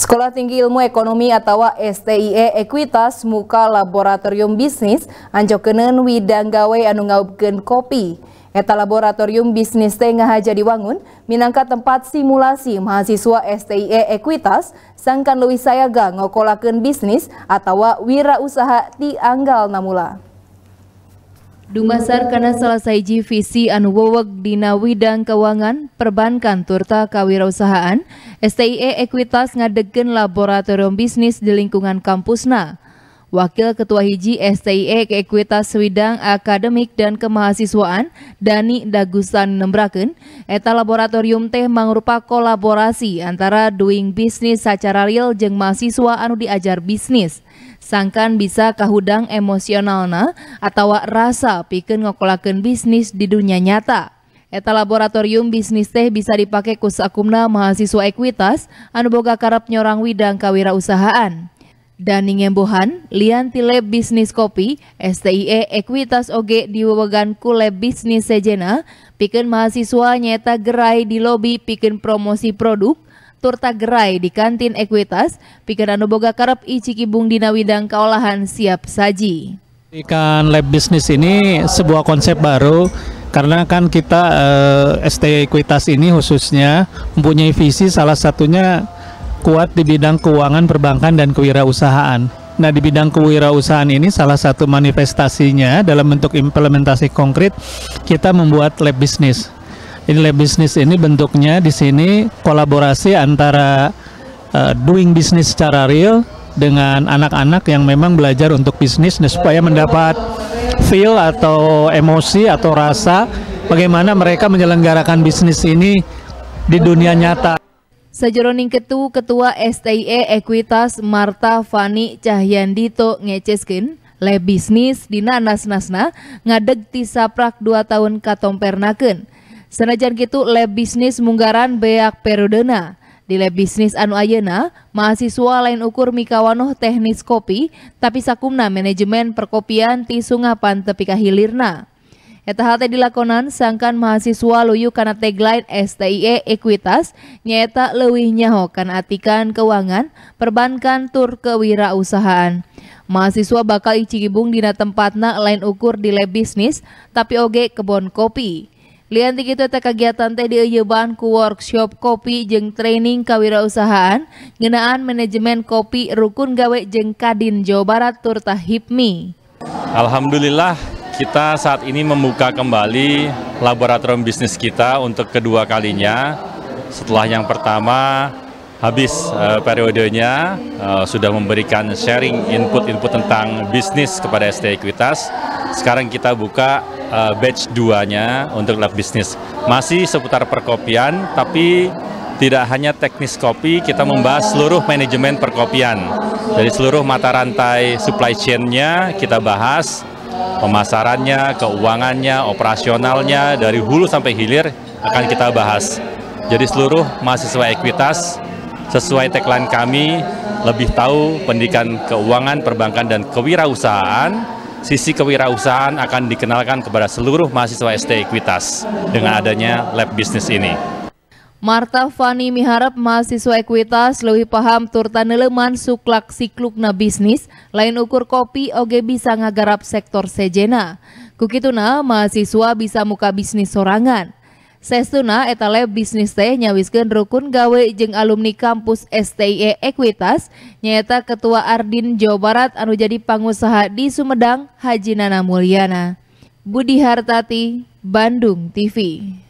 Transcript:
Sekolah Tinggi Ilmu Ekonomi atau STIE Ekuitas muka laboratorium bisnis anjokeuneun Widanggawe gawe anu ngaubkeun kopi. Eta laboratorium bisnis tengah ngahaja diwangun minangka tempat simulasi mahasiswa STIE Ekuitas sangkan leuwih sayaga ngokolakeun bisnis atau wirausaha ti anggal namula. Dumasar karena selesai saiji visi anu weweg dina widang keuangan perbankan turta kawirausahaan, STIE Ekuitas ngadegen laboratorium bisnis di lingkungan kampusna. Wakil Ketua Hiji STIE Keekuitas Swidang Akademik dan Kemahasiswaan Dani Dagusan Nembraken, eta laboratorium teh mangrupa kolaborasi antara doing bisnis secara real jeng mahasiswa anu diajar bisnis. Sangkan bisa kahudang emosionalna atau rasa piken ngokolaken bisnis di dunia nyata. Eta laboratorium bisnis teh bisa dipakai kusakumna mahasiswa ekuitas anu boga karep nyorang widang kawirausahaan. Dani Ngembohan, Lian Tile Bisnis Kopi, STIE Ekuitas Oge di wewegan Kule Bisnis Sejena, piken mahasiswa nyeta gerai di lobi piken promosi produk, turta gerai di kantin Ekuitas, piken anu boga karep icikibung dina widang kaolahan siap saji. Ikan Lab Bisnis ini sebuah konsep baru karena kan kita eh, STIE Ekuitas ini khususnya mempunyai visi salah satunya kuat di bidang keuangan perbankan dan kewirausahaan. Nah, di bidang kewirausahaan ini salah satu manifestasinya dalam bentuk implementasi konkret kita membuat lab bisnis. Ini lab bisnis ini bentuknya di sini kolaborasi antara uh, doing bisnis secara real dengan anak-anak yang memang belajar untuk bisnis nah, supaya mendapat feel atau emosi atau rasa bagaimana mereka menyelenggarakan bisnis ini di dunia nyata. Sajeroning ketu Ketua STIE Ekuitas Marta Fani Cahyandito ngeceskin le bisnis di nanas nasna ngadeg ti saprak 2 tahun katompernakeun. Senajan gitu le bisnis munggaran beak periodena. Di le bisnis anu ayena, mahasiswa lain ukur mikawanoh teknis kopi, tapi sakumna manajemen perkopian ti sungapan tepi kahilirna. Eta hal dilakonan sangkan mahasiswa luyu karena tagline STIE Ekuitas nyata lewih nyaho karena atikan keuangan, perbankan tur kewirausahaan. Mahasiswa bakal icigibung dina tempatna lain ukur di lab bisnis, tapi oge kebon kopi. Lian ti kitu kegiatan teh dieuyeban ku workshop kopi jeng training kewirausahaan ngeunaan manajemen kopi rukun gawe jeng Kadin Jawa Barat Turta Hipmi. Alhamdulillah kita saat ini membuka kembali laboratorium bisnis kita untuk kedua kalinya. Setelah yang pertama habis uh, periodenya, uh, sudah memberikan sharing input-input tentang bisnis kepada ST Equitas. Sekarang kita buka uh, batch 2-nya untuk lab bisnis. Masih seputar perkopian, tapi tidak hanya teknis kopi, kita membahas seluruh manajemen perkopian. dari seluruh mata rantai supply chain-nya kita bahas, pemasarannya, keuangannya, operasionalnya dari hulu sampai hilir akan kita bahas. Jadi seluruh mahasiswa ekuitas sesuai tagline kami lebih tahu pendidikan keuangan, perbankan dan kewirausahaan sisi kewirausahaan akan dikenalkan kepada seluruh mahasiswa ST Ekuitas dengan adanya lab bisnis ini. Marta Fani miharap mahasiswa ekuitas lebih paham turta neleman suklak siklukna bisnis, lain ukur kopi oge bisa ngagarap sektor sejena. Kukituna, mahasiswa bisa muka bisnis sorangan. Sestuna etale bisnis teh nyawiskan rukun gawe jeng alumni kampus STIE Ekuitas, nyata Ketua Ardin Jawa Barat anu jadi pengusaha di Sumedang, Haji Nana Mulyana. Budi Hartati, Bandung TV.